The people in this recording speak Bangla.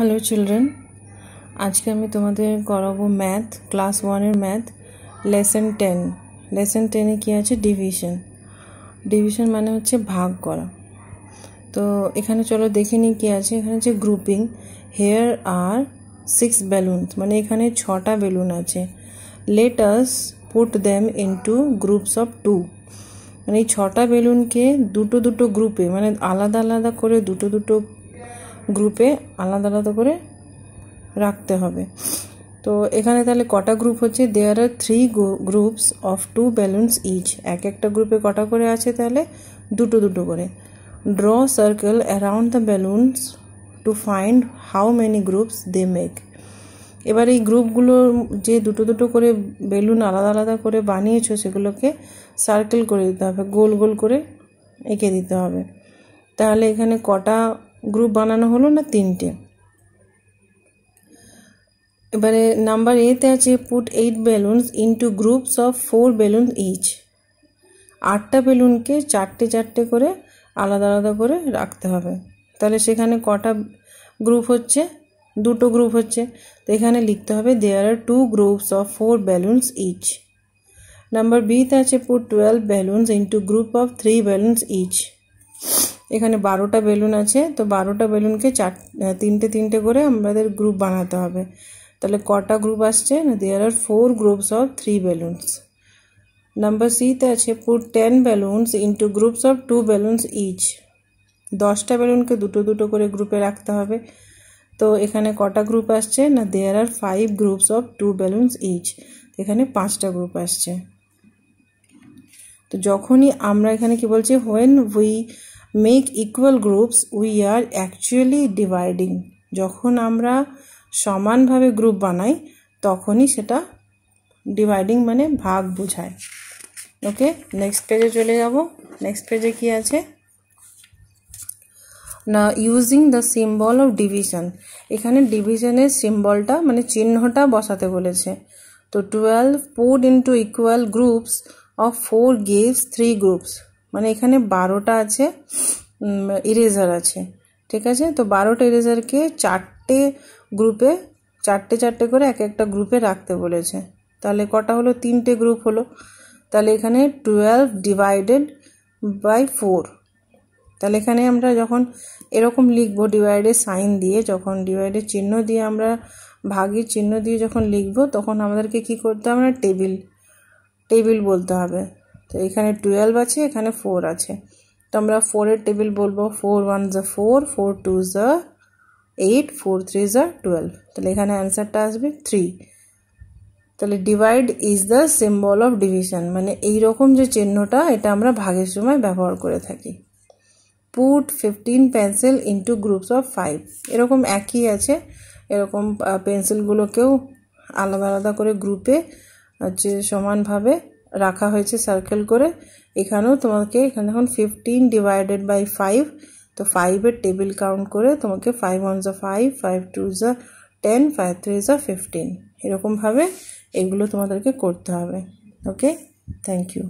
হ্যালো চিলড্রেন আজকে আমি তোমাদের করাবো ম্যাথ ক্লাস ওয়ানের ম্যাথ লেসেন টেন লেসেন টেনে কী আছে ডিভিশন ডিভিশন মানে হচ্ছে ভাগ করা তো এখানে চলো দেখে নিই কী আছে এখানে হচ্ছে grouping here are six balloons মানে এখানে ছটা বেলুন আছে let us put them into groups of two মানে এই ছটা বেলুনকে দুটো দুটো গ্রুপে মানে আলাদা আলাদা করে দুটো দুটো গ্রুপে আলাদা আলাদা করে রাখতে হবে তো এখানে তাহলে কটা গ্রুপ হচ্ছে there are three groups of two balloons each এক একটা গ্রুপে কটা করে আছে তাহলে দুটো দুটো করে draw circle around the balloons to find how many groups they make এবার এই গ্রুপগুলো যে দুটো দুটো করে বেলুন আলাদা আলাদা করে বানিয়েছো সেগুলোকে সার্কেল করে দিতে হবে গোল গোল করে এঁকে দিতে হবে তাহলে এখানে কটা গ্রুপ বানানো হলো না তিনটে এবারে নাম্বার এতে আছে put eight balloons into groups of four balloon each আটটা বেলুনকে চারটে চারটে করে আলাদা আলাদা করে রাখতে হবে তাহলে সেখানে কটা গ্রুপ হচ্ছে দুটো গ্রুপ হচ্ছে তো এখানে লিখতে হবে there are two groups of four balloons each number বিতে আছে put twelve balloons into group of three balloons each এখানে বারোটা বেলুন আছে তো বারোটা বেলুনকে চার তিনটে তিনটে করে আমাদের গ্রুপ বানাতে হবে তাহলে কটা গ্রুপ আসছে there are four groups of three balloons number সিতে আছে put ten balloons into groups of two balloons each দশটা বেলুনকে দুটো দুটো করে গ্রুপে রাখতে হবে তো এখানে কটা গ্রুপ আসছে না there are five groups of two balloons each এখানে পাঁচটা গ্রুপ আসছে তো যখনই আমরা এখানে কি বলছি when we make equal groups we are actually dividing যখন আমরা সমানভাবে গ্রুপ বানাই তখনই সেটা ডিভাইডিং মানে ভাগ বোঝায় ওকে নেক্সট পেজে চলে যাব নেক্সট পেজে কি আছে না using the symbol of division এখানে ডিভিশনের সিম্বলটা মানে চিহ্নটা বসাতে বলেছে তো twelve put into equal groups of four gives three groups মানে এখানে বারোটা আছে ইরেজার আছে ঠিক আছে তো বারোটা ইরেজারকে চারটে গ্রুপে চারটে চারটে করে এক একটা গ্রুপে রাখতে বলেছে তাহলে কটা হলো তিনটে গ্রুপ হলো তাহলে এখানে টুয়েলভ ডিভাইডেড বাই ফোর তাহলে এখানে আমরা যখন এরকম লিখবো ডিভাইডের সাইন দিয়ে যখন ডিভাইডের চিহ্ন দিয়ে আমরা ভাগের চিহ্ন দিয়ে যখন লিখবো তখন আমাদেরকে কি করতে হবে না টেবিল টেবিল বলতে হবে তো এখানে টুয়েলভ আছে এখানে ফোর আছে তো আমরা ফোরের টেবিল বলবো ফোর ওয়ান জ ফোর ফোর টু জ এইট ফোর থ্রি জা টুয়েলভ তাহলে এখানে অ্যান্সারটা আসবে থ্রি তাহলে divide is the symbol of division মানে এই রকম যে চিহ্নটা এটা আমরা ভাগের সময় ব্যবহার করে থাকি put fifteen pencil into groups of five এরকম একই আছে এরকম পেন্সিলগুলোকেও আলাদা আলাদা করে গ্রুপে হচ্ছে সমানভাবে রাখা হয়েছে সার্কেল করে এখানেও তোমাকে এখানে এখন ফিফটিন ডিভাইডেড বাই ফাইভ তো ফাইভের টেবিল কাউন্ট করে তোমাকে ফাইভ ওয়ান জা ফাইভ ফাইভ টু জা টেন ফাইভ থ্রি জা ফিফটিন এরকমভাবে এগুলো তোমাদেরকে করতে হবে ওকে থ্যাংক ইউ